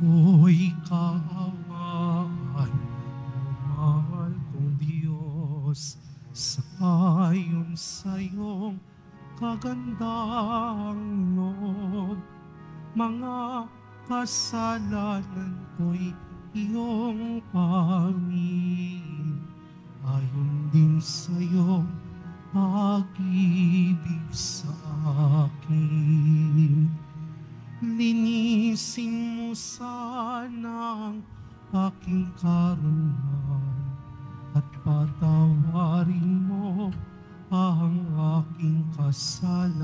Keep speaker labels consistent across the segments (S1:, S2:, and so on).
S1: ko'y kaawaan, mahal kong Diyos, sayon sa iyong kagandang loob. Mga kasalanan ko'y iyong pamin, ayon din sa pag-ibig sa akin linisin mo sana ang aking karunan at patawarin mo ang aking kasalanan.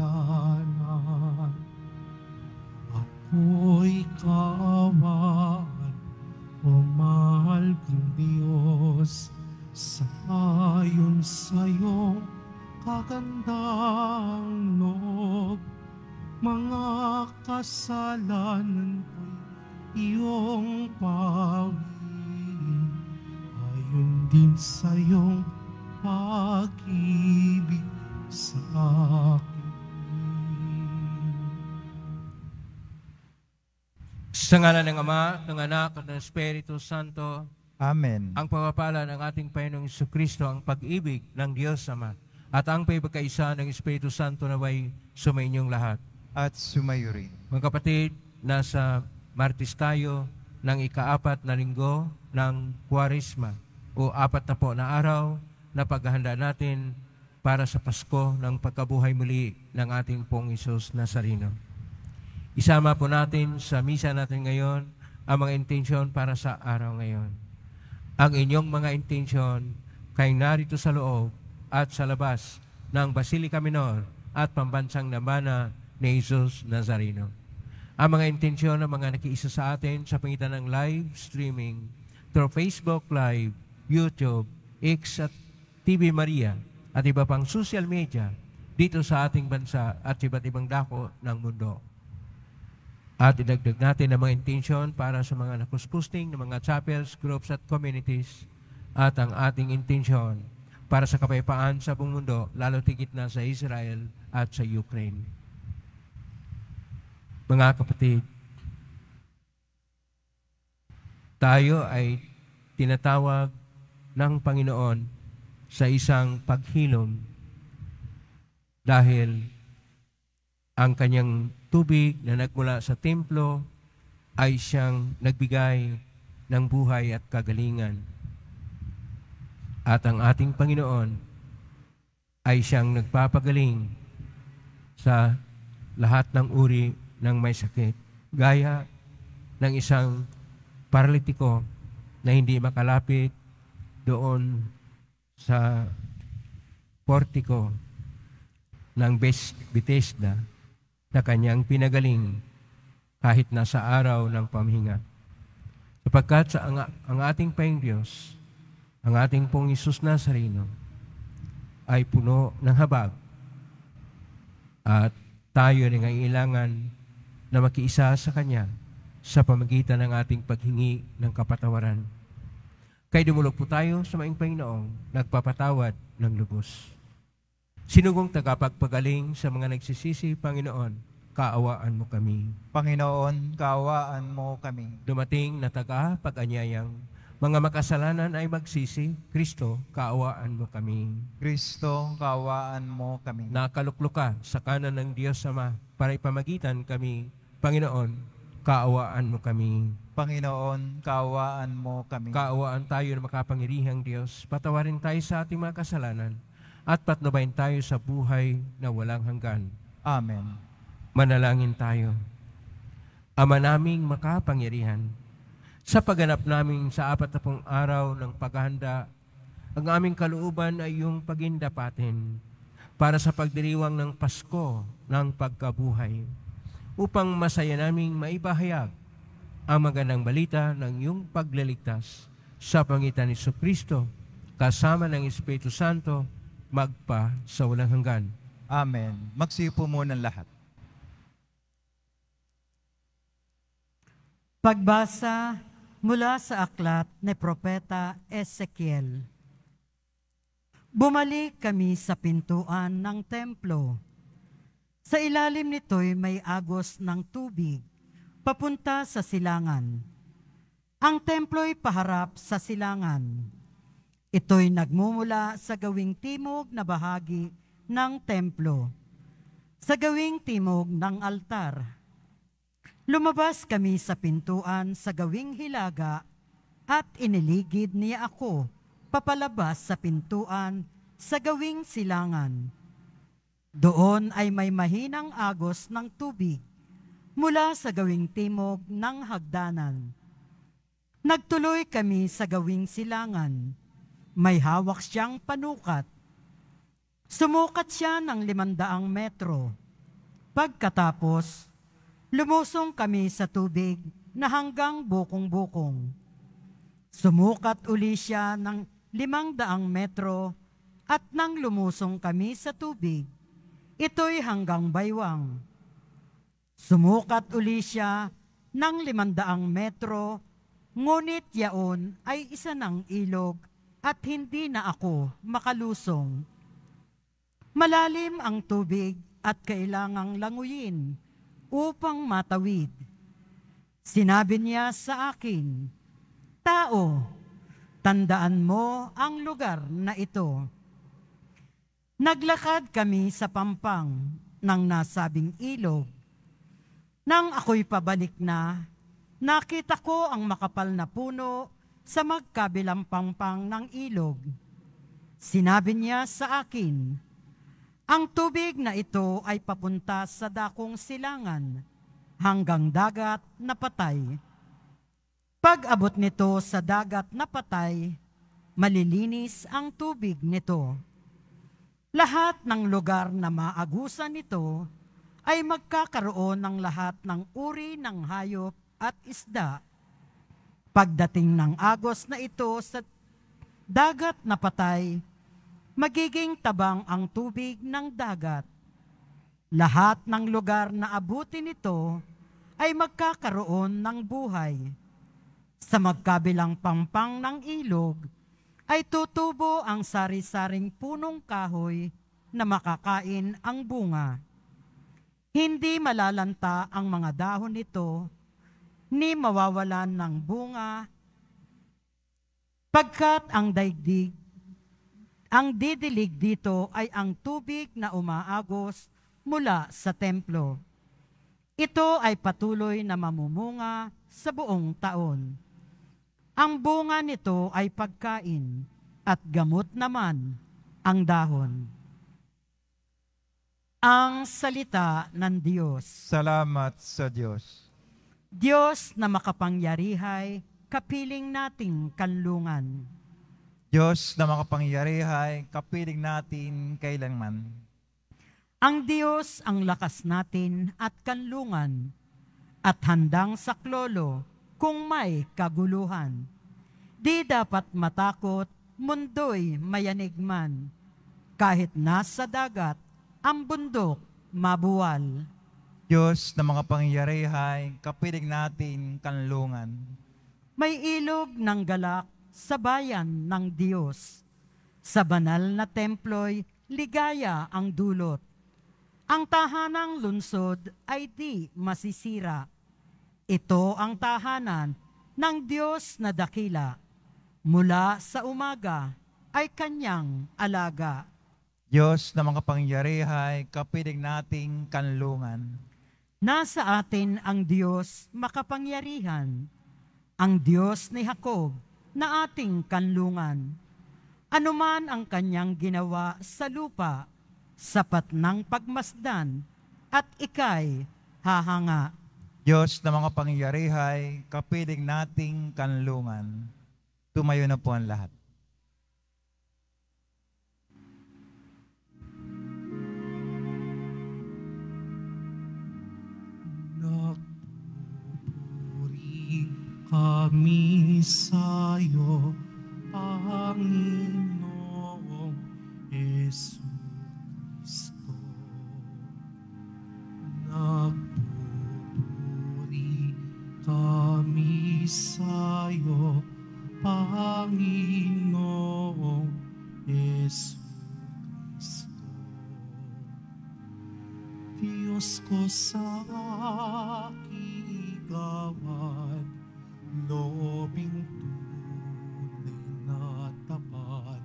S1: Ako'y kaawaan, o mahal kong Diyos, sa ayon sa kagandang loob mga kasalanan ko'y iyong pawin ayon din sa iyong pag-ibig sa akin.
S2: Sa ngala ng Ama, ng Anak, at ng Espiritu Santo, Amen. Ang pagpapala ng ating Panginoong Kristo, ang pag-ibig ng Diyos Ama, at ang pagkakaisa ng Espiritu Santo na way sumainyong lahat at sumayo rin. Mga kapatid, nasa Martis tayo ng ikaapat na linggo ng Kwarisma o apat na po na araw na paghahanda natin para sa Pasko ng pagkabuhay muli ng ating pong Isos Nazarino. Isama po natin sa misa natin ngayon ang mga intensyon para sa araw ngayon. Ang inyong mga intensyon kay narito sa loob at sa labas ng Basilica Minor at Pambansang Nabana ni Jesus Nazareno. Ang mga intensyon ng mga nakiisa sa atin sa pangitan ng live streaming through Facebook Live, YouTube, X at TV Maria at iba pang social media dito sa ating bansa at iba't ibang dako ng mundo. At idagdag natin ang mga intensyon para sa mga nakusposting ng mga chapels, groups at communities at ang ating intensyon para sa kapayapaan sa buong mundo, lalo tigit na sa Israel at sa Ukraine. Mga kapatid, tayo ay tinatawag ng Panginoon sa isang paghilom dahil ang kanyang tubig na nagmula sa templo ay siyang nagbigay ng buhay at kagalingan. At ang ating Panginoon ay siyang nagpapagaling sa lahat ng uri ng may sakit. Gaya ng isang paralitiko na hindi makalapit doon sa portico ng Bethesda na kanyang pinagaling kahit nasa araw ng pamhinga. Sapagkat sa ang, ang ating Panginoon Diyos, ang ating pong Isus Nazareno, ay puno ng habag at tayo rin ang ilangan na makiisa sa Kanya sa pamagitan ng ating paghingi ng kapatawaran. Kay dumulog po tayo sa maing Panginoong nagpapatawad ng lubos. Sinugong tagapagpagaling sa mga nagsisisi, Panginoon, kaawaan mo kami. Panginoon, kaawaan mo kami. Dumating na tagapag-anyayang mga makasalanan ay magsisi, Kristo, kaawaan mo kami. Kristo, kaawaan mo kami. Nakaluklok ka sa kanan ng Diyos Ama para ipamagitan kami Panginoon, kaawaan mo kami. Panginoon, kaawaan mo kami. Kaawaan tayo ng makapangirihang Diyos. Patawarin tayo sa ating mga kasalanan at patnubayin tayo sa buhay na walang hanggan. Amen. Manalangin tayo. Ama naming makapangyarihan, sa pagganap namin sa apat na pong araw ng paghahanda, ang aming kalooban ay yung pagindapatin para sa pagdiriwang ng Pasko ng pagkabuhay upang masaya naming maibahayag ang magandang balita ng iyong pagliligtas sa pangitan ni Kristo kasama ng Espiritu Santo magpa sa walang hanggan. Amen. Magsipo muna ng lahat.
S3: Pagbasa mula sa aklat ni Propeta Ezekiel. Bumalik kami sa pintuan ng templo sa ilalim nito'y may agos ng tubig papunta sa silangan. Ang templo'y paharap sa silangan. Ito'y nagmumula sa gawing timog na bahagi ng templo, sa gawing timog ng altar. Lumabas kami sa pintuan sa gawing hilaga at iniligid niya ako papalabas sa pintuan sa gawing silangan doon ay may mahinang agos ng tubig mula sa gawing timog ng hagdanan. Nagtuloy kami sa gawing silangan. May hawak siyang panukat. Sumukat siya ng limandaang metro. Pagkatapos, lumusong kami sa tubig na hanggang bukong-bukong. Sumukat uli siya ng limang daang metro at nang lumusong kami sa tubig, Ito'y hanggang baywang. Sumukat uli siya ng limandaang metro, ngunit yaon ay isa ng ilog at hindi na ako makalusong. Malalim ang tubig at kailangang languyin upang matawid. Sinabi niya sa akin, Tao, tandaan mo ang lugar na ito Naglakad kami sa pampang ng nasabing ilog. Nang ako'y pabalik na, nakita ko ang makapal na puno sa magkabilang pampang ng ilog. Sinabi niya sa akin, ang tubig na ito ay papunta sa dakong silangan hanggang dagat na patay. Pag-abot nito sa dagat na patay, malilinis ang tubig nito. Lahat ng lugar na maagusan nito ay magkakaroon ng lahat ng uri ng hayop at isda. Pagdating ng agos na ito sa dagat na patay, magiging tabang ang tubig ng dagat. Lahat ng lugar na abutin nito ay magkakaroon ng buhay. Sa magkabilang pampang ng ilog, ay tutubo ang sari-saring punong kahoy na makakain ang bunga. Hindi malalanta ang mga dahon nito, ni mawawalan ng bunga, pagkat ang daigdig, ang didilig dito ay ang tubig na umaagos mula sa templo. Ito ay patuloy na mamumunga sa buong taon. Ang bunga nito ay pagkain at gamot naman ang dahon. Ang salita ng Diyos. Salamat sa Diyos. Diyos na makapangyarihay, kapiling nating kanlungan.
S4: Diyos na makapangyarihay, kapiling natin kailanman.
S3: Ang Diyos ang lakas natin at kanlungan, at handang saklolo kung may kaguluhan. Di dapat matakot, mundo'y mayanig man. Kahit nasa dagat, ang bundok mabuwal.
S4: Diyos na mga pangyarihay, kapiling natin kanlungan.
S3: May ilog ng galak sa bayan ng Diyos. Sa banal na templo'y ligaya ang dulot. Ang tahanang lunsod ay di masisira ito ang tahanan ng Diyos na dakila. Mula sa umaga ay kanyang alaga.
S4: Diyos na mga pangyarihay, kapiling nating
S3: kanlungan. Nasa atin ang Diyos makapangyarihan, ang Diyos ni Jacob na ating kanlungan. Anuman ang kanyang ginawa sa lupa, sapat ng pagmasdan at ikay hahanga.
S4: Diyos na mga pangyarihay, kapiling nating kanlungan, tumayo na po ang lahat.
S1: Nagpupuri kami sa'yo, Panginoong Yesu Kristo. Nagpupuri kami sa'yo, Panginoong Yesu Diyos ko sa aking ikaw at lobing tunay na tapat.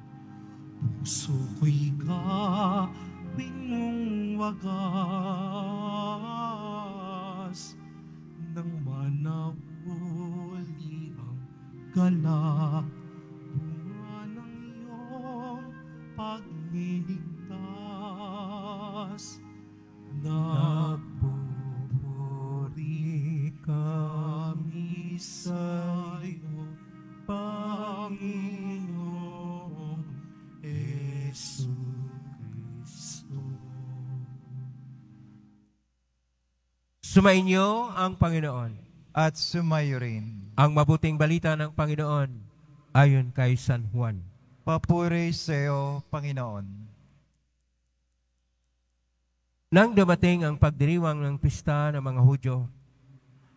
S1: Puso ko'y gawin mong wagas
S2: Sumainyo ang Panginoon. At sumayo rin. Ang mabuting balita ng Panginoon ayon kay San Juan. Papuri sa'yo, Panginoon. Nang dumating ang pagdiriwang ng pista ng mga Hudyo,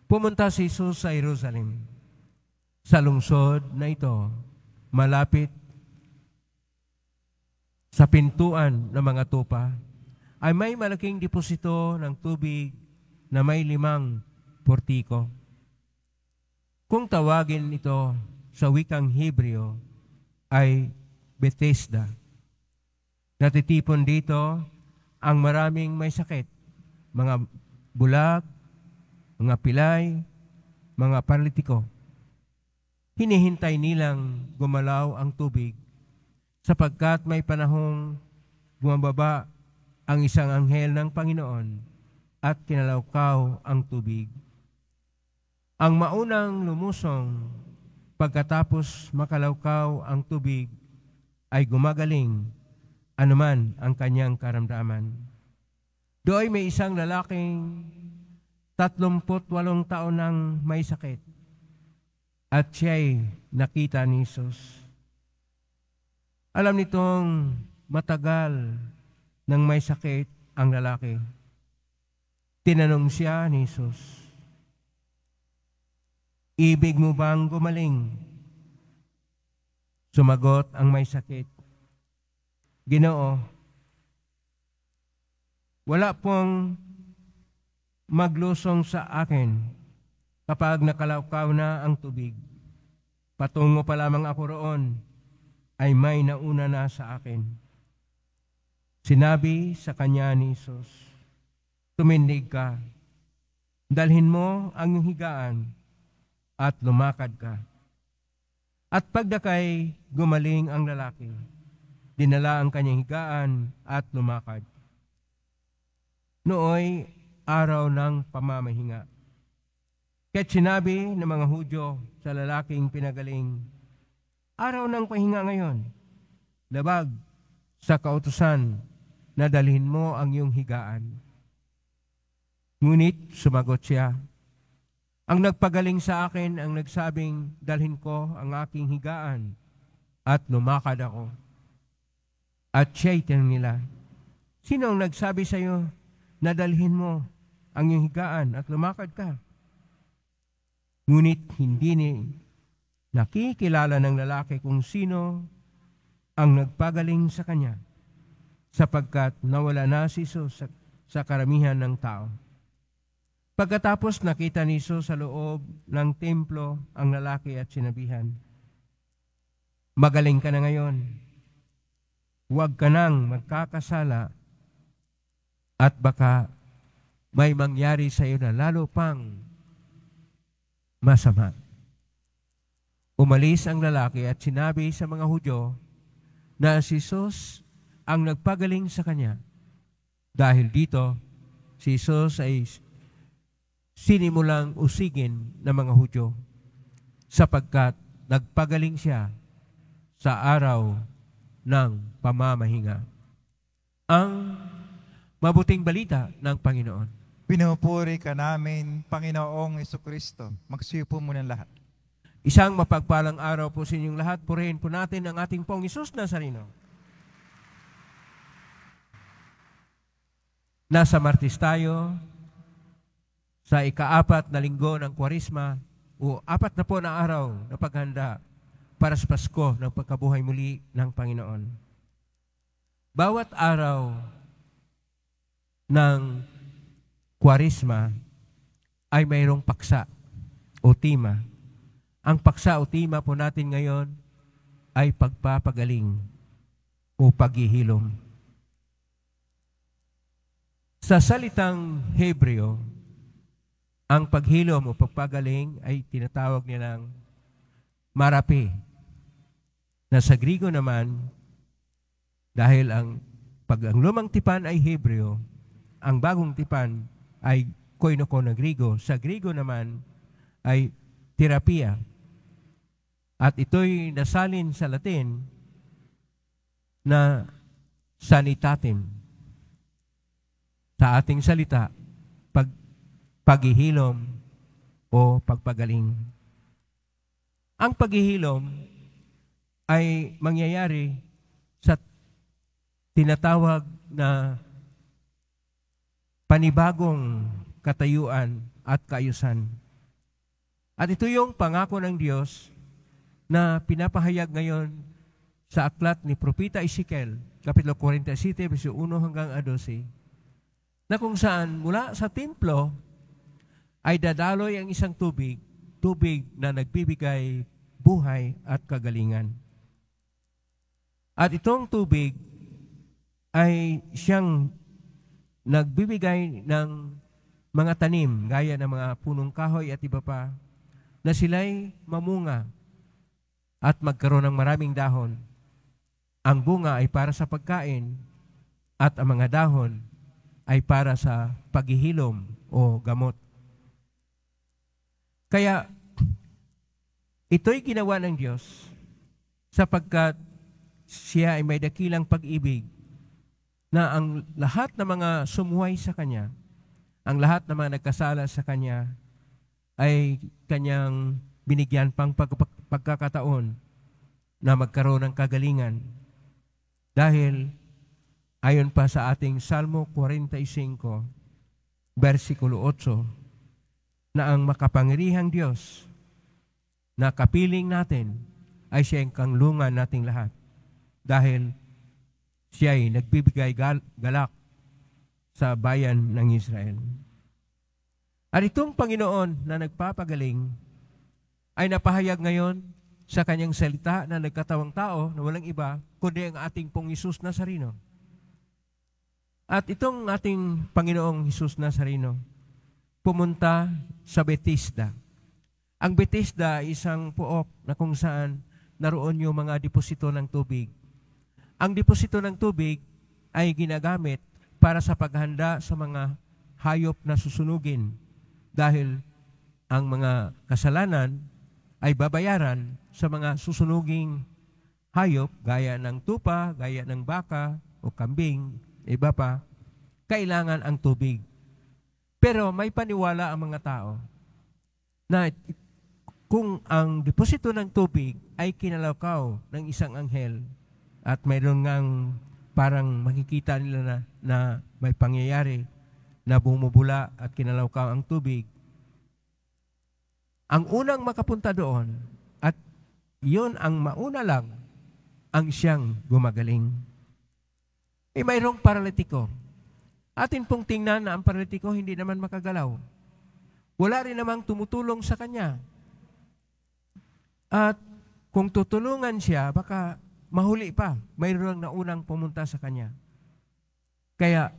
S2: pumunta si Jesus sa Jerusalem. Sa lungsod na ito, malapit sa pintuan ng mga tupa, ay may malaking deposito ng tubig na may limang portiko. Kung tawagin ito sa wikang Hebreo ay Bethesda. Natitipon dito ang maraming may sakit, mga bulag, mga pilay, mga paralitiko. Hinihintay nilang gumalaw ang tubig sapagkat may panahong bumababa ang isang anghel ng Panginoon at kinalawkaw ang tubig. Ang maunang lumusong pagkatapos makalawkaw ang tubig ay gumagaling anuman ang kanyang karamdaman. Doon may isang lalaking 38 taon nang may sakit at siya'y nakita ni Jesus. Alam nitong matagal nang may sakit ang lalaki. Tinanong siya ni Jesus, Ibig mo bang gumaling? Sumagot ang may sakit, Ginoo, wala pong maglusong sa akin kapag nakalawkaw na ang tubig. Patungo pa lamang ako roon ay may nauna na sa akin. Sinabi sa kanya ni Isos, tumindig ka. Dalhin mo ang iyong higaan at lumakad ka. At pagdakay, gumaling ang lalaki. Dinala ang kanyang higaan at lumakad. Nooy, araw ng pamamahinga. Kaya't sinabi ng mga Hudyo sa lalaking pinagaling, Araw ng pahinga ngayon, labag sa kautusan na dalhin mo ang iyong higaan. Ngunit sumagot siya, Ang nagpagaling sa akin ang nagsabing dalhin ko ang aking higaan at lumakad ako. At siya'y nila, Sino ang nagsabi sa iyo na dalhin mo ang iyong higaan at lumakad ka? Ngunit hindi ni nakikilala ng lalaki kung sino ang nagpagaling sa kanya sapagkat nawala na si Jesus sa, sa karamihan ng tao. Pagkatapos nakita ni Jesus sa loob ng templo ang lalaki at sinabihan, Magaling ka na ngayon. Huwag ka nang magkakasala at baka may mangyari sa iyo na lalo pang masama. Umalis ang lalaki at sinabi sa mga Hudyo na si Jesus ang nagpagaling sa kanya. Dahil dito, si Jesus ay sinimulang usigin ng mga Hudyo sapagkat nagpagaling siya sa araw ng pamamahinga. Ang mabuting balita ng Panginoon. Pinupuri ka namin, Panginoong Iso Kristo. Magsiyo po muna lahat. Isang mapagpalang araw po sa inyong lahat. Purihin po natin ang ating pong Isus Nazareno. Nasa Martis tayo, sa ikaapat na linggo ng kwarisma o apat na po na araw na paghanda para sa Pasko ng pagkabuhay muli ng Panginoon. Bawat araw ng kwarisma ay mayroong paksa o tima. Ang paksa o tima po natin ngayon ay pagpapagaling o paghihilom. Sa salitang Hebreo, ang paghilom o pagpagaling ay tinatawag nilang marapi. Na sa Grigo naman, dahil ang pag ang lumang tipan ay Hebreo, ang bagong tipan ay koinoko na Grigo. Sa Grigo naman ay terapia. At ito'y nasalin sa Latin na sanitatem. Sa ating salita, paghihilom o pagpagaling. Ang paghihilom ay mangyayari sa tinatawag na panibagong katayuan at kaayusan. At ito yung pangako ng Diyos na pinapahayag ngayon sa aklat ni Propita Ezekiel, Kapitulo 47, verso 1 hanggang 12, na kung saan mula sa templo ay dadaloy ang isang tubig, tubig na nagbibigay buhay at kagalingan. At itong tubig ay siyang nagbibigay ng mga tanim, gaya ng mga punong kahoy at iba pa, na sila'y mamunga at magkaroon ng maraming dahon. Ang bunga ay para sa pagkain at ang mga dahon ay para sa paghihilom o gamot. Kaya, ito'y ginawa ng Diyos sapagkat siya ay may dakilang pag-ibig na ang lahat ng mga sumuway sa Kanya, ang lahat ng mga nagkasala sa Kanya, ay Kanyang binigyan pang pag- pagkakataon na magkaroon ng kagalingan. Dahil, ayon pa sa ating Salmo 45, versikulo 8, na ang makapangyarihang Diyos na kapiling natin ay siya ang kanglungan nating lahat. Dahil siya ay nagbibigay gal- galak sa bayan ng Israel. At itong Panginoon na nagpapagaling ay napahayag ngayon sa kanyang salita na nagkatawang tao na walang iba kundi ang ating pong Isus Nazarino. At itong ating Panginoong Isus Nazarino pumunta sa Bethesda. Ang Bethesda, isang pook na kung saan naroon yung mga deposito ng tubig. Ang deposito ng tubig ay ginagamit para sa paghanda sa mga hayop na susunugin dahil ang mga kasalanan ay babayaran sa mga susunuging hayop gaya ng tupa, gaya ng baka o kambing, iba pa, kailangan ang tubig pero may paniwala ang mga tao na kung ang deposito ng tubig ay kinalawkaw ng isang anghel at mayroon ngang parang makikita nila na, na may pangyayari na bumubula at kinalawkaw ang tubig, ang unang makapunta doon at yun ang mauna lang ang siyang gumagaling. Eh, mayroong paralitiko Atin pong tingnan na ang paralitiko hindi naman makagalaw. Wala rin namang tumutulong sa kanya. At kung tutulungan siya, baka mahuli pa. Mayroong naunang pumunta sa kanya. Kaya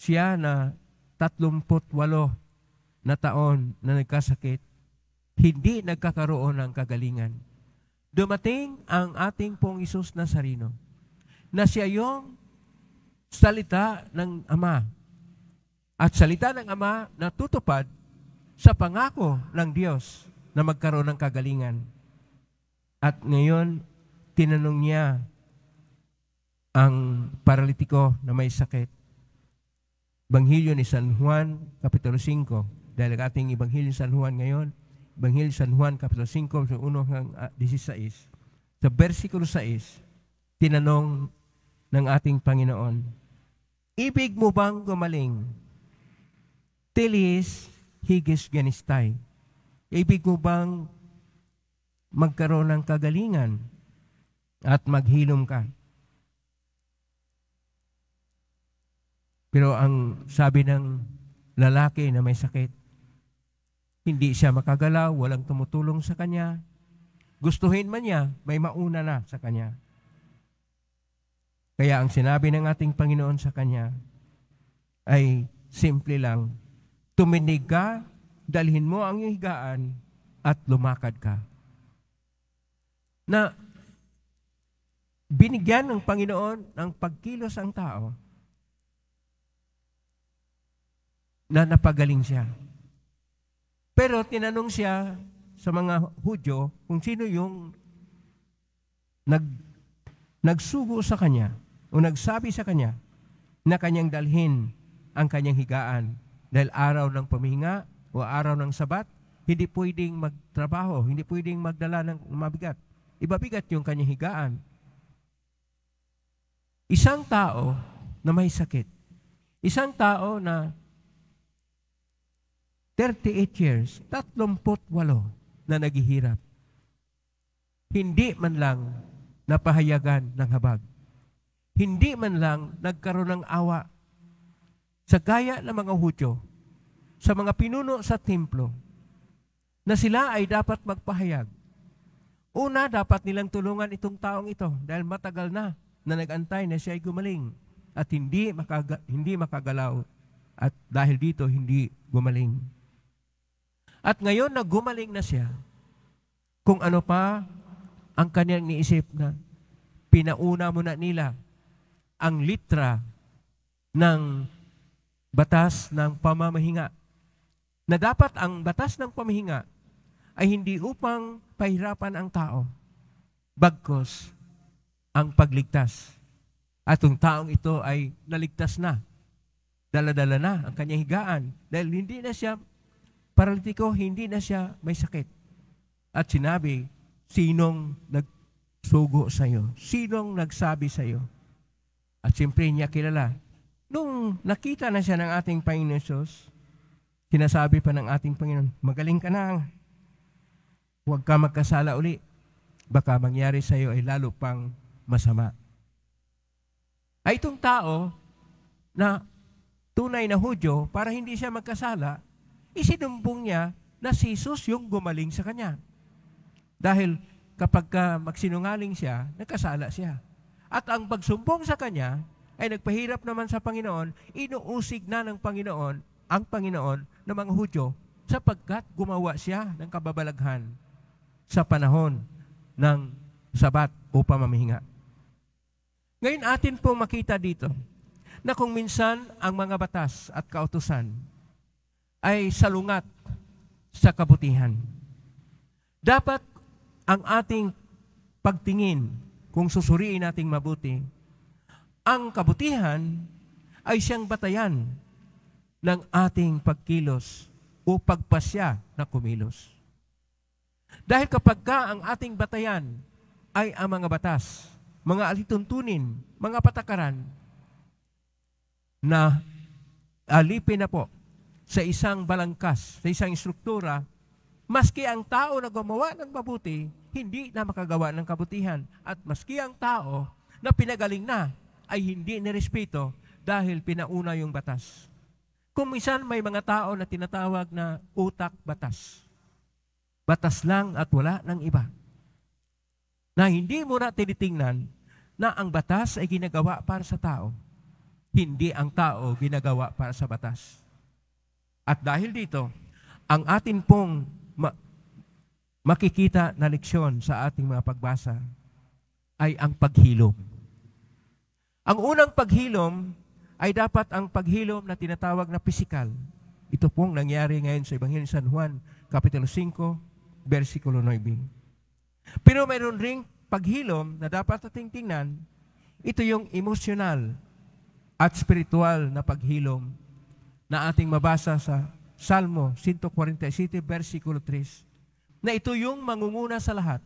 S2: siya na 38 na taon na nagkasakit, hindi nagkakaroon ng kagalingan. Dumating ang ating pong Isus Nazarino na siya yung salita ng Ama. At salita ng Ama na tutupad sa pangako ng Diyos na magkaroon ng kagalingan. At ngayon, tinanong niya ang paralitiko na may sakit. Banghilyo ni San Juan, Kapitulo 5. Dahil ang ating Ibanghilyo ni San Juan ngayon, ni San Juan, Kapitulo 5, sa 1 hanggang 16. Ah, sa versikulo 6, tinanong ng ating Panginoon, Ibig mo bang gumaling? Tilis, higis ganistay. Ibig mo bang magkaroon ng kagalingan at maghilom ka? Pero ang sabi ng lalaki na may sakit, hindi siya makagalaw, walang tumutulong sa kanya. Gustuhin man niya, may mauna na sa kanya. Kaya ang sinabi ng ating Panginoon sa Kanya ay simple lang, tuminig ka, dalhin mo ang iyong higaan, at lumakad ka. Na binigyan ng Panginoon ng pagkilos ang tao na napagaling siya. Pero tinanong siya sa mga Hudyo kung sino yung nag, nagsugo sa kanya o nagsabi sa kanya na kanyang dalhin ang kanyang higaan dahil araw ng pamihinga o araw ng sabat, hindi pwedeng magtrabaho, hindi pwedeng magdala ng mabigat. Ibabigat yung kanyang higaan. Isang tao na may sakit, isang tao na 38 years, 38 na naghihirap. Hindi man lang napahayagan ng habag hindi man lang nagkaroon ng awa sa gaya ng mga Hudyo, sa mga pinuno sa templo, na sila ay dapat magpahayag. Una, dapat nilang tulungan itong taong ito dahil matagal na na nagantay na siya ay gumaling at hindi, makaga, hindi makagalaw at dahil dito hindi gumaling. At ngayon na gumaling na siya, kung ano pa ang kanyang niisip na pinauna muna nila ang litra ng batas ng pamamahinga. Na dapat ang batas ng pamahinga ay hindi upang pahirapan ang tao, bagkos ang pagligtas. At ang taong ito ay naligtas na. Daladala na ang kanyang higaan dahil hindi na siya paralitiko, hindi na siya may sakit. At sinabi, sinong nagsugo sa iyo? Sinong nagsabi sa iyo? At siyempre niya kilala. Nung nakita na siya ng ating Panginoon Diyos, sinasabi pa ng ating Panginoon, magaling ka na. Huwag ka magkasala uli. Baka mangyari sa iyo ay lalo pang masama. Ay itong tao na tunay na Hudyo, para hindi siya magkasala, isinumbong niya na si Jesus yung gumaling sa kanya. Dahil kapag ka magsinungaling siya, nagkasala siya. At ang pagsumbong sa kanya ay nagpahirap naman sa Panginoon, inuusig na ng Panginoon ang Panginoon ng mga Hudyo sapagkat gumawa siya ng kababalaghan sa panahon ng sabat o pamamahinga. Ngayon atin pong makita dito na kung minsan ang mga batas at kautusan ay salungat sa kabutihan. Dapat ang ating pagtingin kung susuriin nating mabuti, ang kabutihan ay siyang batayan ng ating pagkilos o pagpasya na kumilos. Dahil kapag ka ang ating batayan ay ang mga batas, mga alituntunin, mga patakaran, na alipin na po sa isang balangkas, sa isang struktura Maski ang tao na gumawa ng mabuti, hindi na makagawa ng kabutihan. At maski ang tao na pinagaling na, ay hindi nirespeto dahil pinauna yung batas. Kung minsan may mga tao na tinatawag na utak batas. Batas lang at wala ng iba. Na hindi mo na tinitingnan na ang batas ay ginagawa para sa tao. Hindi ang tao ginagawa para sa batas. At dahil dito, ang atin pong ma- makikita na leksyon sa ating mga pagbasa ay ang paghilom. Ang unang paghilom ay dapat ang paghilom na tinatawag na pisikal. Ito pong nangyari ngayon sa Ebanghelyo San Juan, Kapitulo 5, versikulo 9. Pero mayroon ring paghilom na dapat nating tingnan, ito yung emosyonal at spiritual na paghilom na ating mabasa sa Salmo 147, versikulo 3, na ito yung mangunguna sa lahat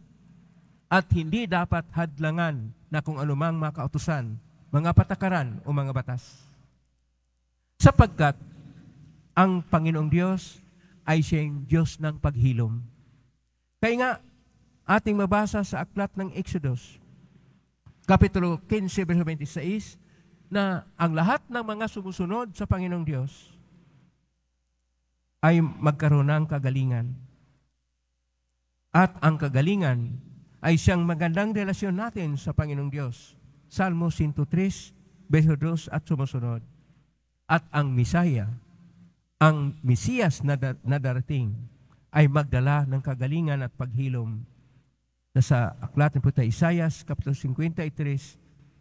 S2: at hindi dapat hadlangan na kung anumang makautusan, mga patakaran o mga batas. Sapagkat ang Panginoong Diyos ay siyang Diyos ng paghilom. Kaya nga, ating mabasa sa aklat ng Exodus, Kapitulo 15, verse 26, na ang lahat ng mga sumusunod sa Panginoong Diyos ay magkaroon ng kagalingan. At ang kagalingan ay siyang magandang relasyon natin sa Panginoong Diyos. Salmo 103, verso 2 at sumusunod. At ang Misaya, ang Mesiyas na, dar- na darating, ay magdala ng kagalingan at paghilom. na sa aklat ng Puta Isayas, Kapitulo 53,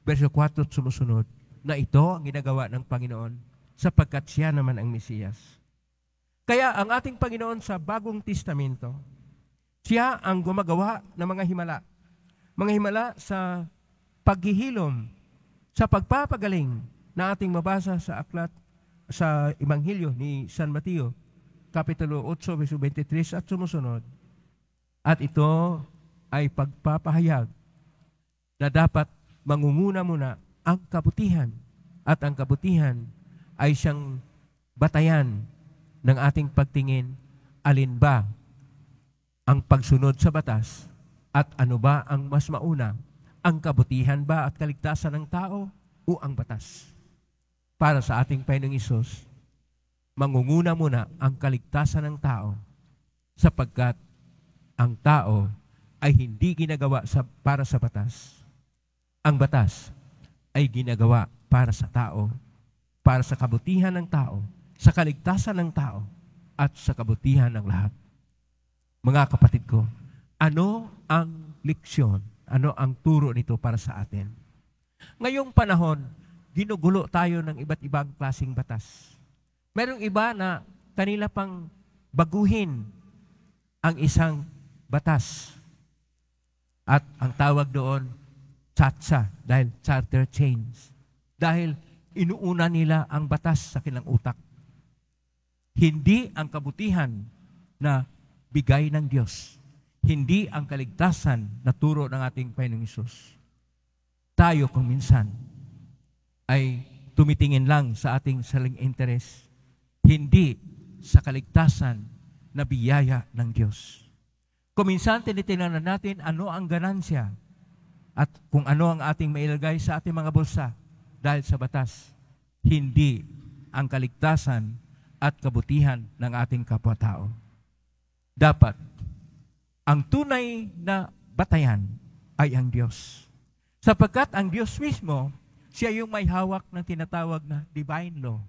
S2: verso 4 at sumusunod, na ito ang ginagawa ng Panginoon sapagkat siya naman ang Mesiyas. Kaya ang ating Panginoon sa Bagong Testamento, siya ang gumagawa ng mga himala. Mga himala sa paghihilom, sa pagpapagaling na ating mabasa sa aklat sa Ebanghelyo ni San Mateo, Kapitulo 8, verso 23 at sumusunod. At ito ay pagpapahayag na dapat mangunguna muna ang kabutihan at ang kabutihan ay siyang batayan ng ating pagtingin, alin ba ang pagsunod sa batas at ano ba ang mas mauna? Ang kabutihan ba at kaligtasan ng tao o ang batas? Para sa ating Panginoong Isos, mangunguna muna ang kaligtasan ng tao sapagkat ang tao ay hindi ginagawa sa, para sa batas. Ang batas ay ginagawa para sa tao, para sa kabutihan ng tao sa kaligtasan ng tao at sa kabutihan ng lahat. Mga kapatid ko, ano ang leksyon? Ano ang turo nito para sa atin? Ngayong panahon, ginugulo tayo ng iba't ibang klasing batas. Merong iba na kanila pang baguhin ang isang batas. At ang tawag doon, chatsa, dahil charter change. Dahil inuuna nila ang batas sa kilang utak. Hindi ang kabutihan na bigay ng Diyos. Hindi ang kaligtasan na turo ng ating Panginoong Isus. Tayo kung minsan ay tumitingin lang sa ating saling interes, hindi sa kaligtasan na biyaya ng Diyos. Kuminsan tinitingnan natin ano ang ganansya at kung ano ang ating mailagay sa ating mga bulsa dahil sa batas, hindi ang kaligtasan at kabutihan ng ating kapwa-tao. Dapat, ang tunay na batayan ay ang Diyos. Sapagkat ang Diyos mismo, siya yung may hawak ng tinatawag na divine law,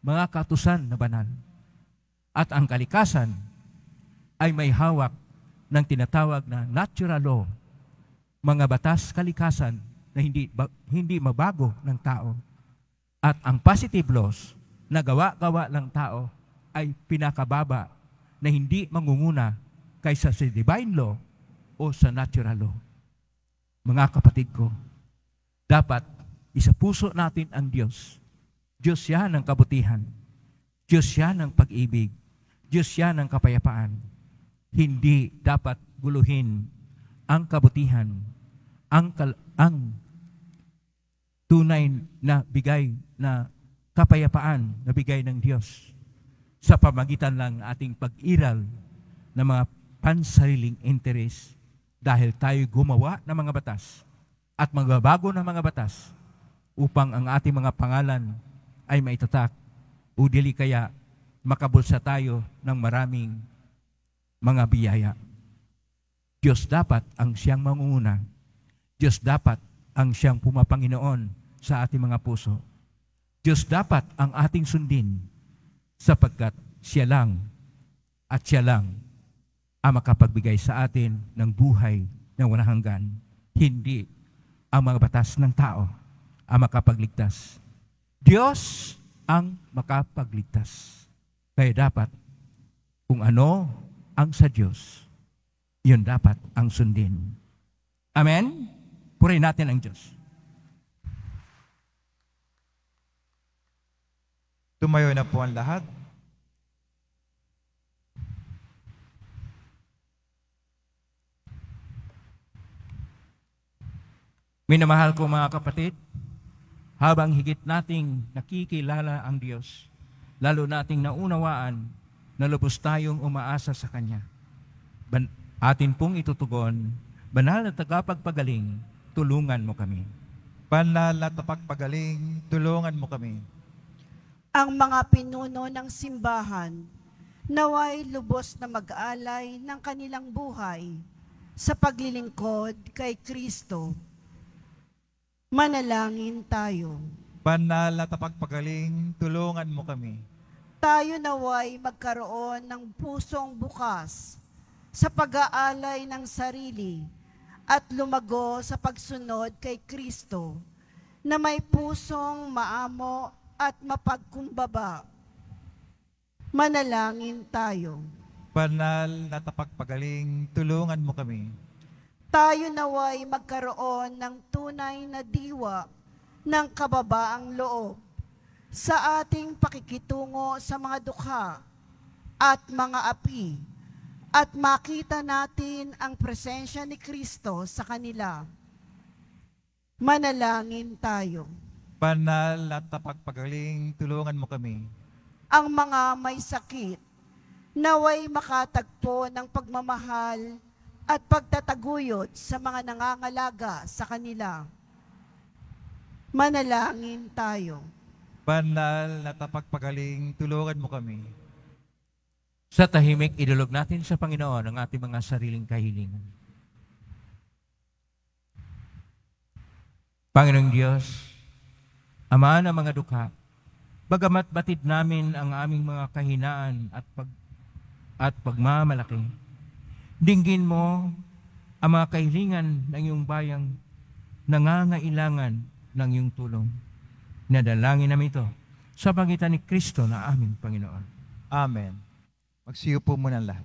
S2: mga katusan na banal. At ang kalikasan ay may hawak ng tinatawag na natural law, mga batas kalikasan na hindi, hindi mabago ng tao. At ang positive laws na gawa-gawa ng tao ay pinakababa na hindi mangunguna kaysa sa divine law o sa natural law. Mga kapatid ko, dapat isapuso natin ang Diyos. Diyos siya ng kabutihan. Diyos siya ng pag-ibig. Diyos siya ng kapayapaan. Hindi dapat guluhin ang kabutihan, ang, kal- ang tunay na bigay na kapayapaan na bigay ng Diyos sa pamagitan lang ng ating pag-iral ng mga pansariling interes dahil tayo gumawa ng mga batas at magbabago ng mga batas upang ang ating mga pangalan ay maitatak o dili kaya makabulsa tayo ng maraming mga biyaya. Diyos dapat ang siyang mangunguna. Diyos dapat ang siyang pumapanginoon sa ating mga puso. Diyos dapat ang ating sundin sapagkat siya lang at siya lang ang makapagbigay sa atin ng buhay na walang hanggan, hindi ang mga batas ng tao ang makapagligtas. Diyos ang makapagligtas. Kaya dapat, kung ano ang sa Diyos, yun dapat ang sundin. Amen? Purayin natin ang Diyos.
S4: Tumayo na po ang lahat.
S2: Minamahal ko mga kapatid, habang higit nating nakikilala ang Diyos, lalo nating naunawaan na lubos tayong umaasa sa Kanya. Ban- atin pong itutugon, banal na tagapagpagaling, tulungan mo kami. Banal na
S4: tagapagpagaling, tulungan mo kami
S5: ang mga pinuno ng simbahan naway lubos na mag-alay ng kanilang buhay sa paglilingkod kay Kristo. Manalangin tayo.
S4: Banal at pagpagaling, tulungan mo kami.
S5: Tayo naway magkaroon ng pusong bukas sa pag-aalay ng sarili at lumago sa pagsunod kay Kristo na may pusong maamo at mapagkumbaba. Manalangin tayo.
S4: Banal na tapagpagaling, tulungan mo kami.
S5: Tayo naway magkaroon ng tunay na diwa ng kababaang loob sa ating pakikitungo sa mga dukha at mga api at makita natin ang presensya ni Kristo sa kanila. Manalangin tayo.
S4: Banal at tapagpagaling, tulungan mo kami.
S5: Ang mga may sakit, naway makatagpo ng pagmamahal at pagtataguyod sa mga nangangalaga sa kanila. Manalangin tayo.
S4: Banal na tapagpagaling, tulungan mo kami.
S2: Sa tahimik, idulog natin sa Panginoon ang ating mga sariling kahilingan. Panginoong Diyos, Ama ng mga dukha, bagamat batid namin ang aming mga kahinaan at pag at pagmamalaki, dinggin mo ang mga kahilingan ng iyong bayang nangangailangan ng iyong tulong. Nadalangin namin ito sa pagitan ni Kristo na aming Panginoon. Amen. Magsiyo po muna lahat.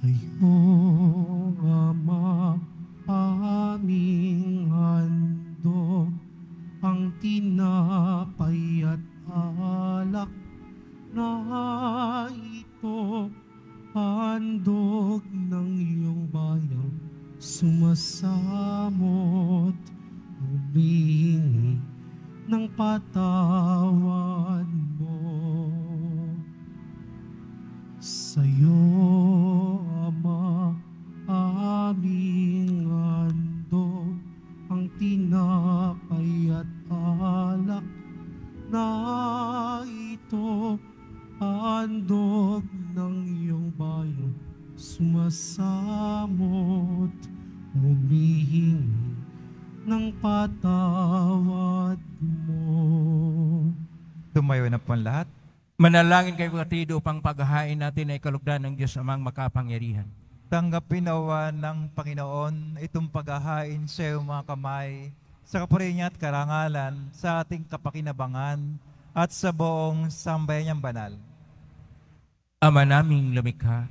S1: sa iyong ama aming handog ang tinapay at alak na ito handog ng iyong bayang sumasamot humingi ng patawad Sa'yo, Ama, aming ando, ang tinapay at alak na ito, andog ng iyong bayan, sumasamot, humihingi ng patawad mo.
S2: Tumayo na po lahat. Manalangin kayo kapatid upang paghahain natin ay kalugdan ng Diyos amang makapangyarihan.
S4: Tanggapin nawa ng Panginoon itong paghahain sa iyong mga kamay sa kapuri at karangalan sa ating kapakinabangan
S2: at sa buong sambayan banal. Ama naming lumikha,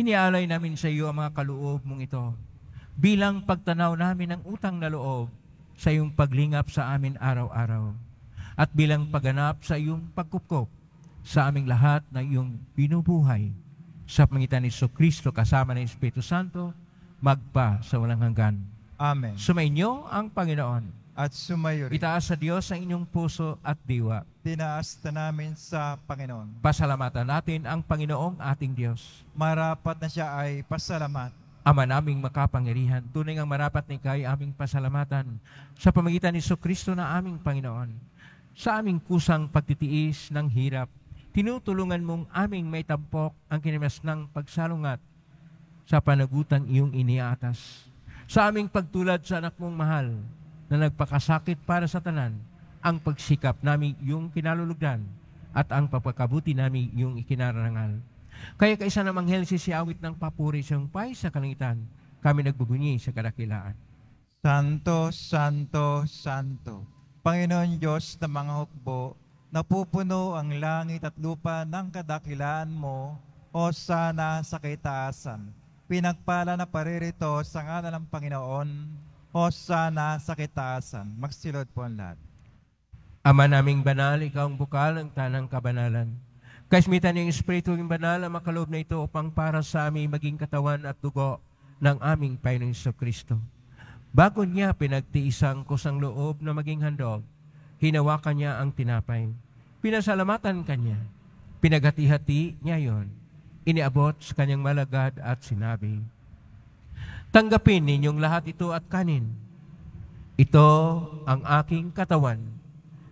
S2: inialay namin sa iyo ang mga kaloob mong ito bilang pagtanaw namin ng utang na loob sa iyong paglingap sa amin araw-araw at bilang pagganap sa iyong pagkupkop sa aming lahat na iyong binubuhay sa pangitan ni So Kristo kasama ng Espiritu Santo, magpa sa walang hanggan. Amen. Sumainyo ang Panginoon. At sumayo rin. Itaas sa Diyos ang inyong puso at diwa.
S4: Tinaas na namin sa Panginoon.
S2: Pasalamatan natin ang Panginoong ating Diyos. Marapat na siya ay pasalamat. Ama naming makapangirihan, tunay ang marapat ni kay aming pasalamatan sa pamagitan ni Kristo na aming Panginoon sa aming kusang pagtitiis ng hirap tinutulungan mong aming may tampok ang kinimas ng pagsalungat sa panagutang iyong iniatas. Sa aming pagtulad sa anak mong mahal na nagpakasakit para sa tanan, ang pagsikap namin iyong kinalulugdan at ang papakabuti namin iyong ikinarangal. Kaya kaisa ng anghel sisiyawit ng papuri sa pay sa kalangitan, kami nagbubunyi sa kadakilaan. Santo, Santo, Santo, Panginoon Diyos na mga hukbo,
S4: Napupuno ang langit at lupa ng kadakilaan mo, o sana sa kaitaasan. Pinagpala na paririto sa ngalan ng Panginoon,
S2: o sana sa kaitaasan. Magsilod po ang lahat. Ama naming banal, ikaw ang bukal ng tanang kabanalan. Kasmitan ng Espiritu ng banal ang makaloob na ito upang para sa aming maging katawan at dugo ng aming Panginoon sa Kristo. Bago niya pinagtiisang kusang loob na maging handog, hinawakan niya ang tinapay Pinasalamatan kanya. Pinaghati-hati niya yon. Iniabot sa kanyang malagad at sinabi, Tanggapin ninyong lahat ito at kanin. Ito ang aking katawan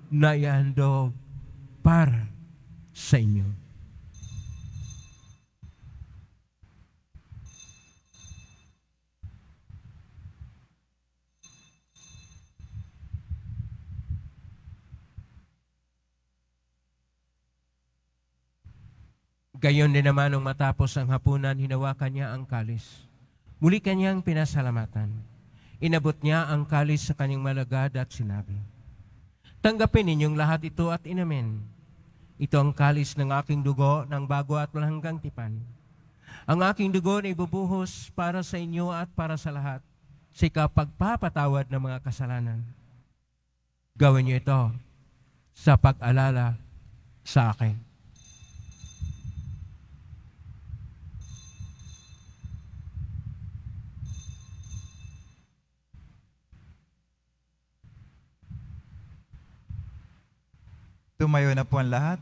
S2: na ihandog para sa inyo. Gayon din naman nung matapos ang hapunan, hinawakan niya ang kalis. Muli kanyang pinasalamatan. Inabot niya ang kalis sa kanyang malagad at sinabi, Tanggapin ninyong lahat ito at inamin. Ito ang kalis ng aking dugo ng bago at malahanggang tipan. Ang aking dugo na ibubuhos para sa inyo at para sa lahat sa ikapagpapatawad ng mga kasalanan. Gawin niyo ito sa pag-alala sa akin. Tumayo na po ang lahat.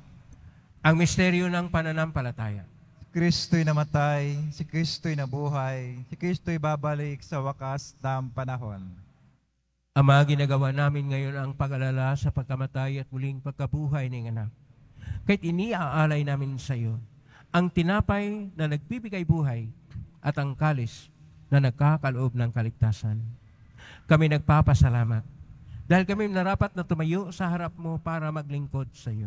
S2: Ang misteryo ng pananampalataya.
S4: Si Kristo'y namatay, si Kristo'y nabuhay, si Kristo'y babalik sa wakas ng panahon.
S2: Ama, ginagawa namin ngayon ang pag sa pagkamatay at muling pagkabuhay ng anak. Kahit iniaalay namin sa iyo, ang tinapay na nagbibigay buhay at ang kalis na nagkakaloob ng kaligtasan. Kami nagpapasalamat dahil kami narapat na tumayo sa harap mo para maglingkod sa iyo.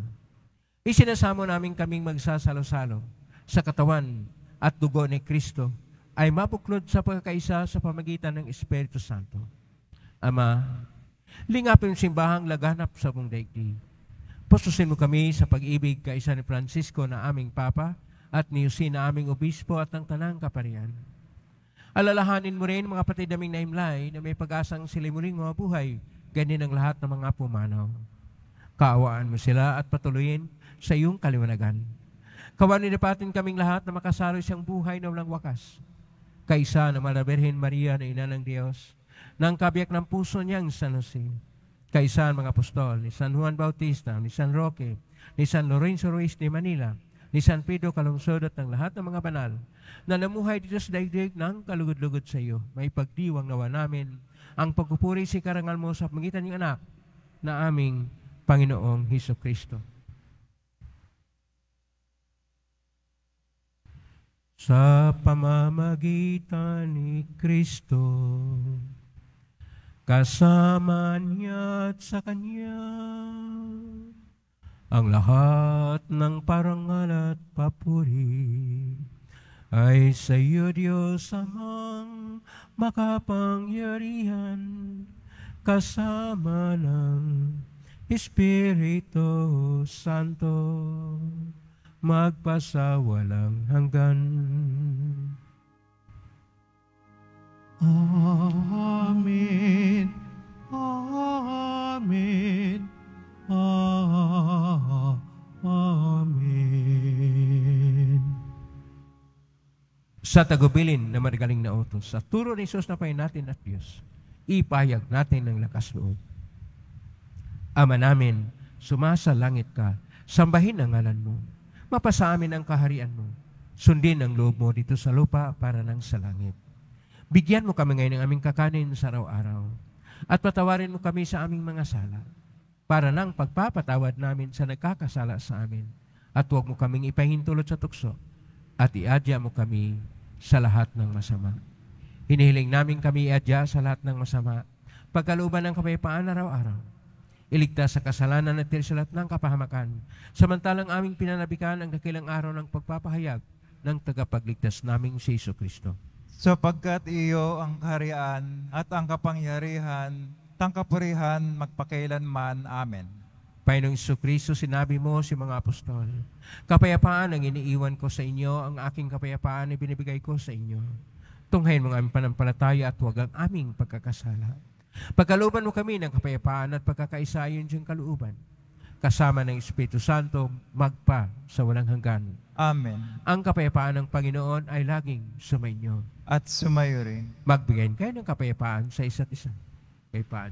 S2: Isinasamo namin kaming magsasalo-salo sa katawan at dugo ni Kristo ay mapuklod sa pagkaisa sa pamagitan ng Espiritu Santo. Ama, lingapin simbahang laganap sa mong daigdig. Pustusin mo kami sa pag-ibig kaisa ni Francisco na aming Papa at ni Jose na aming Obispo at ng Tanang Kaparian. Alalahanin mo rin mga patid naming naimlay na may pag-asang sila muling mga buhay Ganin ang lahat ng mga pumanaw. Kaawaan mo sila at patuloyin sa iyong kaliwanagan. patin kaming lahat na makasalo siyang buhay na walang wakas. Kaisa na Malaberhin Maria na ina ng Diyos, ng kabiyak ng puso niyang San Jose. Kaisa ang mga apostol ni San Juan Bautista, ni San Roque, ni San Lorenzo Ruiz de Manila, ni San Pedro Calungsod at ng lahat ng mga banal na namuhay dito sa daigdig ng kalugod-lugod sa iyo. May pagdiwang nawa namin ang pagpupuri si karangal mo sa pangitan ng anak na aming Panginoong Heso Kristo. Sa pamamagitan ni Kristo, kasama niya at sa Kanya, ang lahat ng parangal at papuri ay sa'yo iyo Diyos amang makapangyarihan kasama ng Espiritu Santo magpasawalang hanggan.
S1: Amen. Ah,
S2: sa tagubilin na marigaling na utos. Sa turo ni Jesus na payo natin at Diyos, ipayag natin ng lakas loob. Ama namin, sumasa langit ka, sambahin ang ngalan mo, mapasa amin ang kaharian mo, sundin ang loob mo dito sa lupa para nang sa langit. Bigyan mo kami ngayon ng aming kakanin sa araw-araw, at patawarin mo kami sa aming mga sala, para nang pagpapatawad namin sa nagkakasala sa amin, at huwag mo kaming ipahintulot sa tukso, at iadya mo kami sa lahat ng masama. Hinihiling namin kami iadya sa lahat ng masama. Pagkaluban ng kapayapaan araw-araw. Iligtas sa kasalanan at sa lahat ng kapahamakan. Samantalang aming pinanabikan ang dakilang araw ng pagpapahayag ng tagapagligtas naming si Iso Kristo. Sapagkat iyo ang kaharian at ang
S4: kapangyarihan, tangkapurihan magpakailanman. Amen.
S2: Panginoong Kristo, sinabi mo si mga apostol, Kapayapaan ang iniiwan ko sa inyo, ang aking kapayapaan ay binibigay ko sa inyo. Tunghayin mo ang aming panampalataya at huwag ang aming pagkakasala. Pagkalooban mo kami ng kapayapaan at pagkakaisayon diyang kalooban. Kasama ng Espiritu Santo, magpa sa walang hanggan. Amen. Ang kapayapaan ng Panginoon ay laging sumainyo. At sumayo rin. Magbigayin kayo ng kapayapaan sa isa't isa. Kapayapaan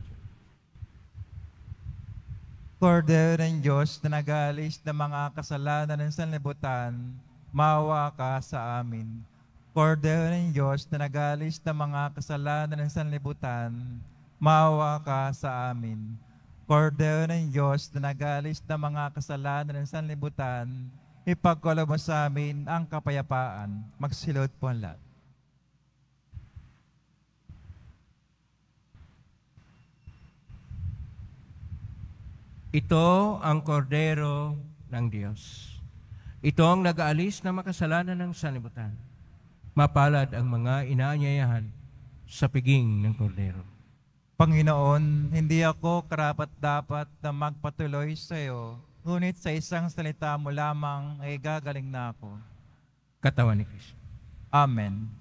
S2: Cordero ng Diyos
S4: na nagalis ng mga kasalanan ng sanlibutan, mawa ka sa amin. Cordero ng Diyos na nagalis ng mga kasalanan ng sanlibutan, mawa ka sa amin. Cordero ng Diyos na nagalis ng mga kasalanan ng sanlibutan, ipagkulo mo sa amin ang kapayapaan. Magsilot po ang lahat.
S2: Ito ang kordero ng Diyos. Ito ang nagaalis ng makasalanan ng sanibutan. Mapalad ang mga inaanyayahan sa piging ng kordero.
S4: Panginoon, hindi ako karapat-dapat na magpatuloy sa iyo, ngunit sa isang salita mo lamang ay gagaling na ako. Katawan ni Kristo. Amen.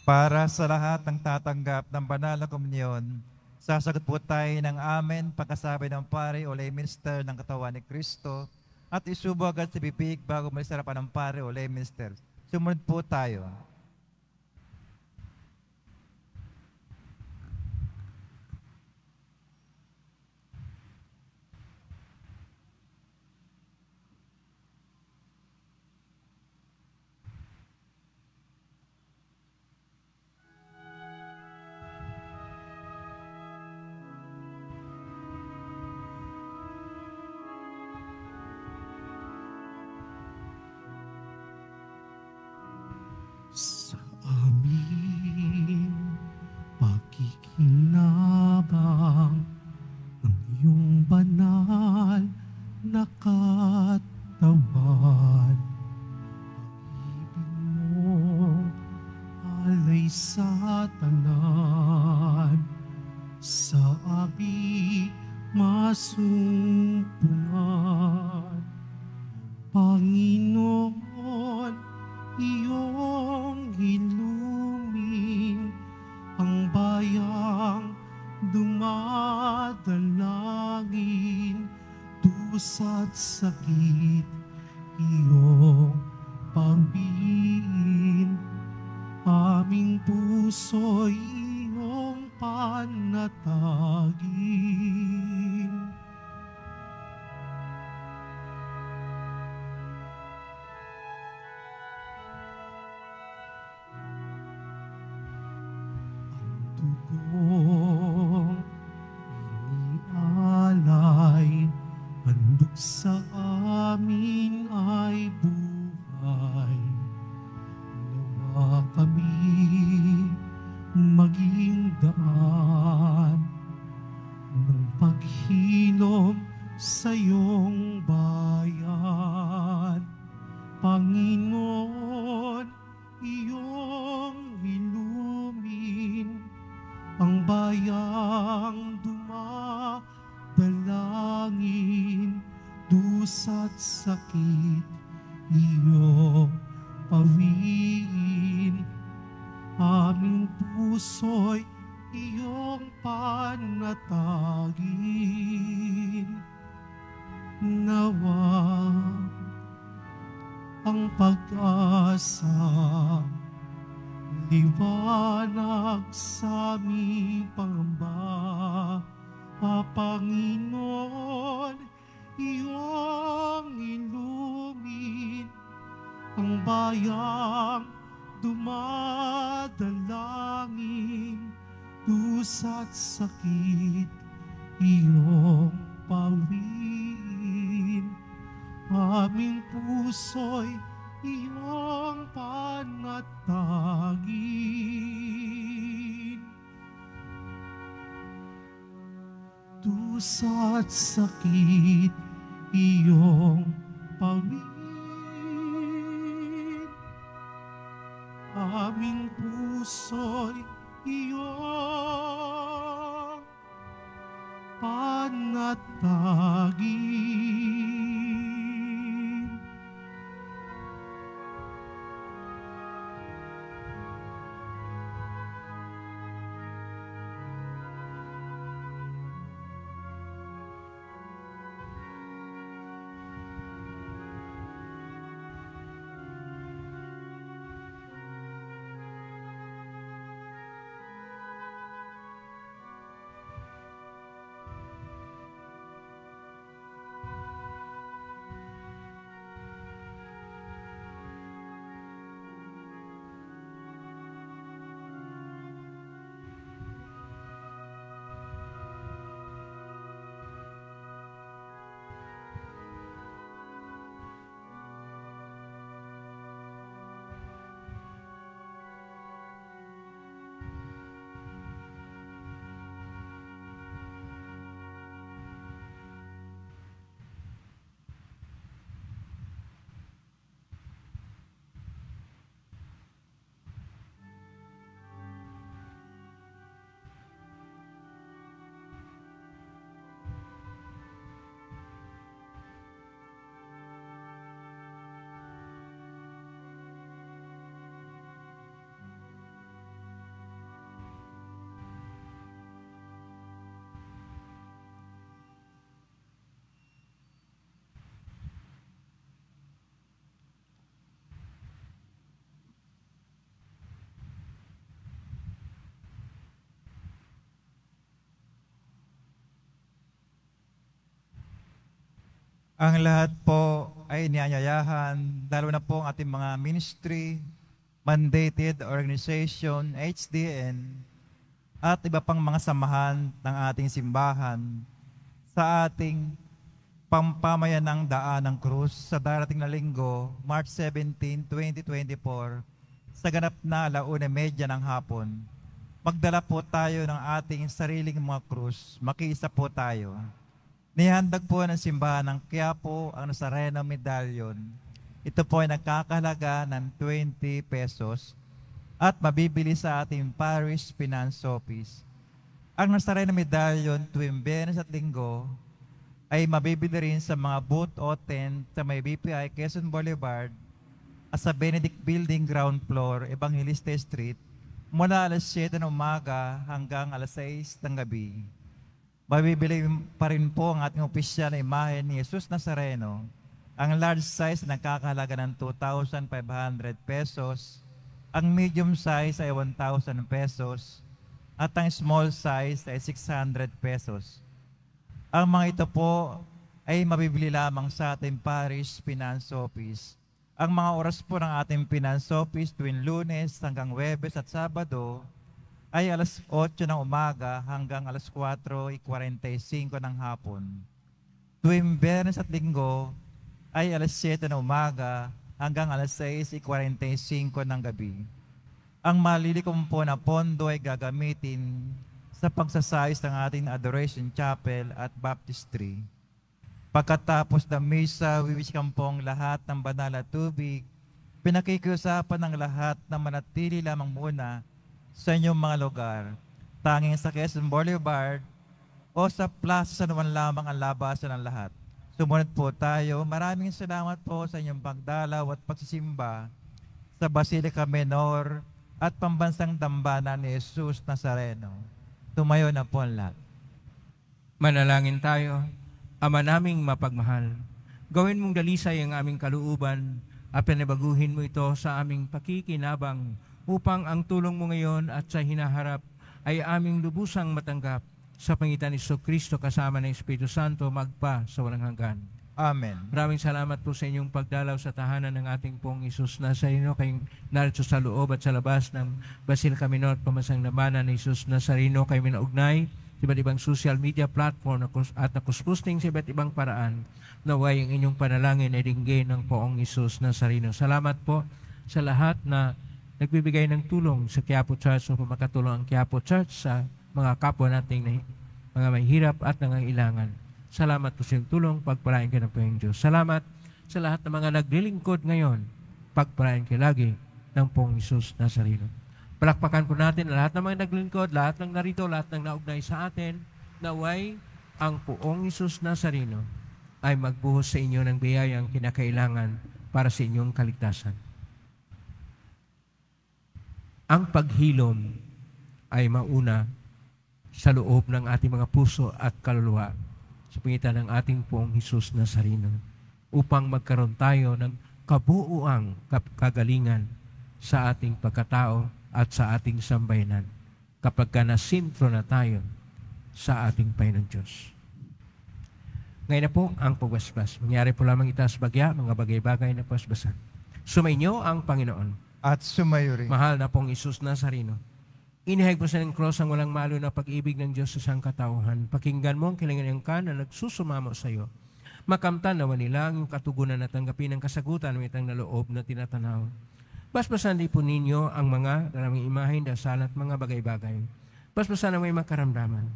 S4: Para sa lahat ng tatanggap ng banal na komunyon, sasagot po tayo ng amen pagkasabi ng pare o lay minister ng katawan ni Kristo at isubo agad sa bibig bago malisarapan ng pare o lay minister. Sumunod po tayo.
S1: So sa't at sakit iyo pawiin. Aming puso'y iyong panatagin. Nawa ang pag-asa liwanag sa aming pangamba, Panginoon, iyong ilumin ang bayang dumadalangin dusat sakit iyong pawiin aming puso'y iyong panatagin dusat sakit iyong pawid. Aming puso'y iyong panatagin.
S4: Ang lahat po ay nianyayahan, lalo na po ang ating mga ministry, mandated organization, HDN, at iba pang mga samahan ng ating simbahan sa ating pampamayan ng daan ng krus sa darating na linggo, March 17, 2024, sa ganap na alauna e medya ng hapon. Magdala po tayo ng ating sariling mga krus, makiisa po tayo. Nihandag po ng simbahan ng Quiapo ang Nazareno Medallion. Ito po ay nagkakalaga ng 20 pesos at mabibili sa ating parish finance office. Ang Nazareno Medallion tuwing Benes at Linggo ay mabibili rin sa mga booth o tent sa may BPI Quezon Boulevard at sa Benedict Building ground floor, Evangelista Street mula alas 7 ng umaga hanggang alas 6 ng gabi. Mabibili pa rin po ang ating opisyal na imahe ni Jesus Nazareno. Ang large size na kakahalaga ng 2,500 pesos. Ang medium size ay 1,000 pesos. At ang small size ay 600 pesos. Ang mga ito po ay mabibili lamang sa ating parish finance office. Ang mga oras po ng ating finance office tuwing lunes hanggang webes at sabado ay alas 8 ng umaga hanggang alas 4.45 ng hapon. Tuwing Bernes at Linggo ay alas 7 ng umaga hanggang alas 6.45 ng gabi. Ang malilikom po na pondo ay gagamitin sa pagsasayos ng ating Adoration Chapel at Baptistry. Pagkatapos ng misa, wiwiskan po ang lahat ng banal at tubig. Pinakikiusapan ng lahat na manatili lamang muna sa inyong mga lugar, tanging sa Quezon Boulevard o sa Plaza San Juan lamang ang labasan ng lahat. Sumunod po tayo. Maraming salamat po sa inyong pagdalaw at pagsisimba sa Basilica Menor at pambansang
S2: dambana ni Jesus Nazareno. Tumayo na po ang lahat. Manalangin tayo. Ama naming mapagmahal, gawin mong dalisay ang aming kaluuban at pinabaguhin mo ito sa aming pakikinabang upang ang tulong mo ngayon at sa hinaharap ay aming lubusang matanggap sa pangitan ni Iso Kristo kasama ng Espiritu Santo magpa sa walang hanggan. Amen. Maraming salamat po sa inyong pagdalaw sa tahanan ng ating pong Isus na sa inyo kayong narito sa loob at sa labas ng Basilica Minor at pamasang labanan ni Isus na sa rino kayo minaugnay sa iba't ibang social media platform at nakuskusting sa iba't ibang paraan naway ang inyong panalangin ay dinggay ng poong Isus na sa Salamat po sa lahat na nagbibigay ng tulong sa Quiapo Church upang makatulong ang Quiapo Church sa mga kapwa nating na, mga mahirap at nangangailangan. Salamat po sa iyong tulong. Pagpalain ka ng po Diyos. Salamat sa lahat ng mga naglilingkod ngayon. Pagpalain ka lagi ng pong Isus Nazareno. Palakpakan po natin lahat ng mga naglilingkod, lahat ng narito, lahat ng naugnay sa atin, naway ang poong Isus Nazareno ay magbuhos sa inyo ng biyayang kinakailangan para sa inyong kaligtasan ang paghilom ay mauna sa loob ng ating mga puso at kaluluwa sa pangitan ng ating poong Hesus na Nazareno upang magkaroon tayo ng kabuuang kagalingan sa ating pagkatao at sa ating sambayanan kapag ka nasimpro na tayo sa ating Panginoon Diyos. Ngayon na po ang pagwaspas. Mangyari po lamang itaas bagya, mga bagay-bagay na pasbasan. Sumainyo ang Panginoon at sumayo rin. Mahal na pong Isus Nazareno. Inihag po sa ng cross ang walang malo na pag-ibig ng Diyos sa sang katauhan. Pakinggan mo ang kilangan ka na nagsusumamo sa iyo. Makamtan nawa nila ang iyong katugunan na tanggapin ang kasagutan ng itang naloob na tinatanaw. Basbasan di po ninyo ang mga dalamang imahin, dasal at mga bagay-bagay. Basbasan ang may makaramdaman.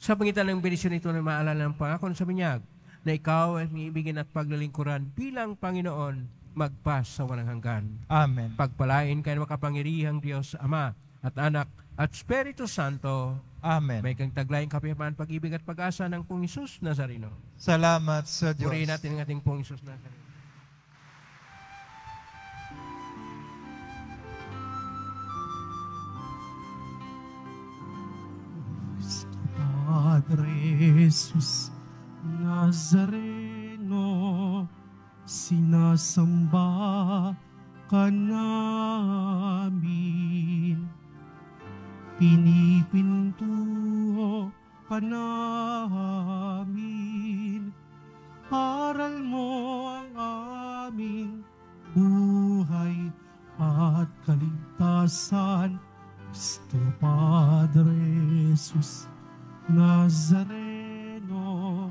S2: Sa pangitan ng benisyon ito na maalala ng pangako sa binyag, na ikaw ay ibigin at paglalingkuran bilang Panginoon magpas sa walang hanggan. Amen. Pagpalain kayo ng makapangirihang Diyos Ama at Anak at Espiritu Santo. Amen. May kang taglayin kapayapaan, pag-ibig at pag-asa ng Pong Isus Nazareno. Salamat sa Diyos. Purihin natin ang ating Pong Isus Nazareno.
S1: Padre Jesus Nazareno sinasamba ka namin. Pinipintuho ka namin, aral mo ang aming buhay at kaligtasan. Cristo Padre Jesus Nazareno,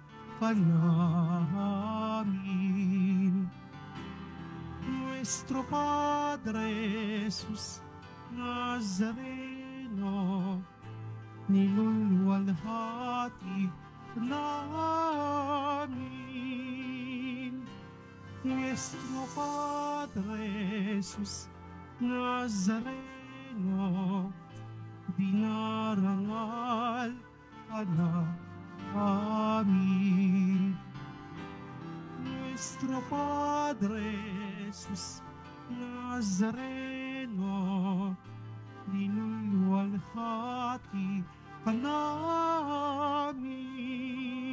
S1: ka namin. Nuestro Padre Jesus Nazareno, nilulwalhati namin. Nuestro Padre Jesus Nazareno, dinarangal ka namin. Amén. Nuestro Padre Jesús Nazareno, dinuyo al